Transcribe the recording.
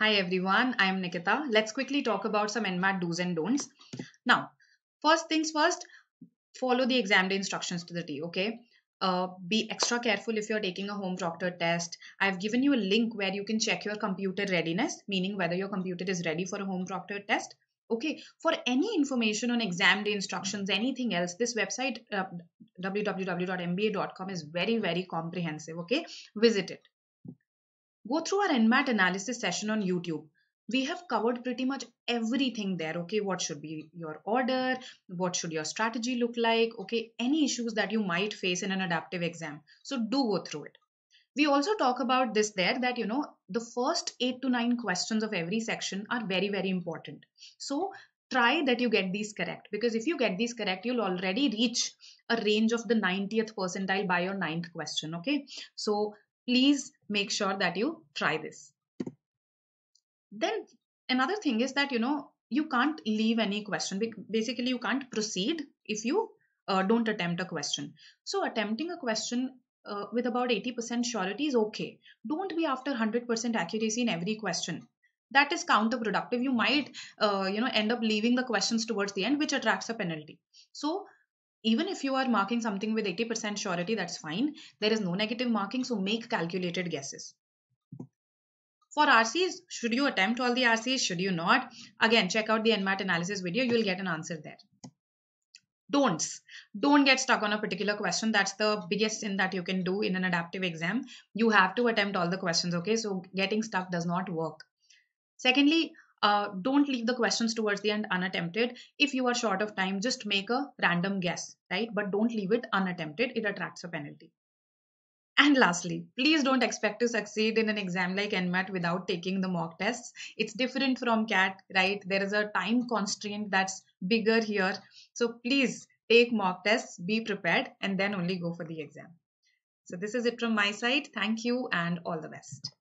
Hi everyone, I am Nikita. Let's quickly talk about some NMAT do's and don'ts. Now, first things first, follow the exam day instructions to the T, okay? Uh, be extra careful if you're taking a home proctor test. I've given you a link where you can check your computer readiness, meaning whether your computer is ready for a home proctor test. Okay, for any information on exam day instructions, anything else, this website uh, www.mba.com is very, very comprehensive. Okay, visit it go through our NMAT analysis session on YouTube. We have covered pretty much everything there. Okay, what should be your order? What should your strategy look like? Okay, any issues that you might face in an adaptive exam. So do go through it. We also talk about this there that you know the first eight to nine questions of every section are very, very important. So try that you get these correct because if you get these correct you'll already reach a range of the 90th percentile by your ninth question okay so please make sure that you try this then another thing is that you know you can't leave any question basically you can't proceed if you uh, don't attempt a question so attempting a question uh, with about 80% surety is okay don't be after 100% accuracy in every question that is counterproductive you might uh, you know end up leaving the questions towards the end which attracts a penalty so even if you are marking something with 80% surety, that's fine. There is no negative marking, so make calculated guesses. For RCs, should you attempt all the RCs? Should you not? Again, check out the NMAT analysis video. You'll get an answer there. Don'ts. Don't get stuck on a particular question. That's the biggest sin that you can do in an adaptive exam. You have to attempt all the questions, okay? So getting stuck does not work. Secondly, uh, don't leave the questions towards the end unattempted if you are short of time just make a random guess right but don't leave it unattempted it attracts a penalty and lastly, please don't expect to succeed in an exam like NMAT without taking the mock tests. It's different from CAT, right? There is a time constraint that's bigger here. So please take mock tests, be prepared, and then only go for the exam. So this is it from my side. Thank you and all the best.